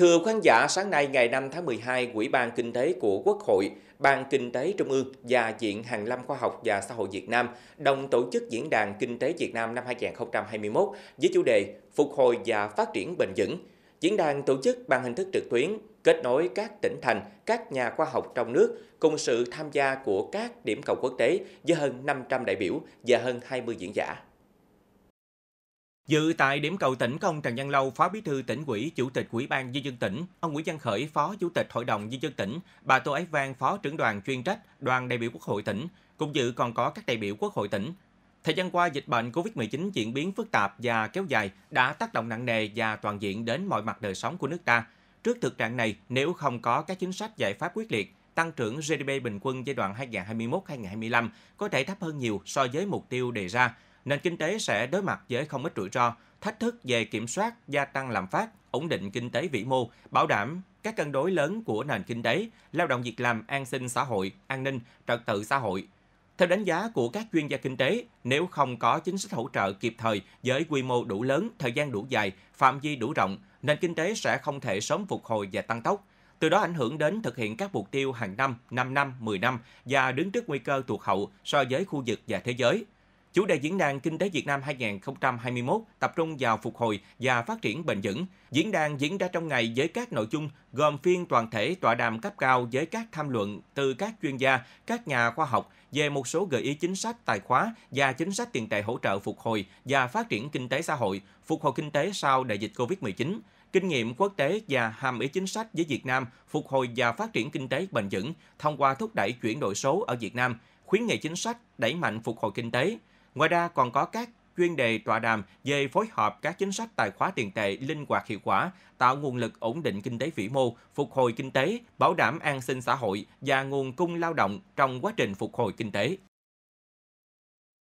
Thưa khán giả, sáng nay ngày 5 tháng 12, Ủy ban Kinh tế của Quốc hội, Ban Kinh tế Trung ương và Viện hàng lâm Khoa học và Xã hội Việt Nam đồng tổ chức Diễn đàn Kinh tế Việt Nam năm 2021 với chủ đề Phục hồi và phát triển bền vững. Diễn đàn tổ chức bằng hình thức trực tuyến, kết nối các tỉnh thành, các nhà khoa học trong nước cùng sự tham gia của các điểm cầu quốc tế với hơn 500 đại biểu và hơn 20 diễn giả. Dự tại điểm cầu tỉnh công Trần Văn Lâu, Phó Bí thư tỉnh ủy, Chủ tịch Ủy ban nhân dân tỉnh, ông Nguyễn Văn Khởi, Phó Chủ tịch Hội đồng nhân dân tỉnh, bà Tô Ái Vang, Phó trưởng đoàn chuyên trách, đoàn đại biểu Quốc hội tỉnh, cùng dự còn có các đại biểu Quốc hội tỉnh. Thời gian qua, dịch bệnh COVID-19 diễn biến phức tạp và kéo dài đã tác động nặng nề và toàn diện đến mọi mặt đời sống của nước ta. Trước thực trạng này, nếu không có các chính sách giải pháp quyết liệt, tăng trưởng GDP bình quân giai đoạn 2021-2025 có thể thấp hơn nhiều so với mục tiêu đề ra – nền kinh tế sẽ đối mặt với không ít rủi ro, thách thức về kiểm soát, gia tăng lạm phát, ổn định kinh tế vĩ mô, bảo đảm các cân đối lớn của nền kinh tế, lao động việc làm, an sinh xã hội, an ninh, trật tự xã hội. Theo đánh giá của các chuyên gia kinh tế, nếu không có chính sách hỗ trợ kịp thời với quy mô đủ lớn, thời gian đủ dài, phạm vi đủ rộng, nền kinh tế sẽ không thể sớm phục hồi và tăng tốc từ đó ảnh hưởng đến thực hiện các mục tiêu hàng năm, 5 năm, 10 năm và đứng trước nguy cơ tụt hậu so với khu vực và thế giới. Chủ đề Diễn đàn Kinh tế Việt Nam 2021 tập trung vào phục hồi và phát triển bền vững. Diễn đàn diễn ra trong ngày với các nội dung gồm phiên toàn thể tọa đàm cấp cao với các tham luận từ các chuyên gia, các nhà khoa học về một số gợi ý chính sách tài khóa và chính sách tiền tệ hỗ trợ phục hồi và phát triển kinh tế xã hội, phục hồi kinh tế sau đại dịch COVID-19, kinh nghiệm quốc tế và hàm ý chính sách với Việt Nam phục hồi và phát triển kinh tế bền vững thông qua thúc đẩy chuyển đổi số ở Việt Nam, khuyến nghị chính sách đẩy mạnh phục hồi kinh tế – Ngoài ra còn có các chuyên đề tọa đàm về phối hợp các chính sách tài khóa tiền tệ linh hoạt hiệu quả, tạo nguồn lực ổn định kinh tế vĩ mô, phục hồi kinh tế, bảo đảm an sinh xã hội và nguồn cung lao động trong quá trình phục hồi kinh tế.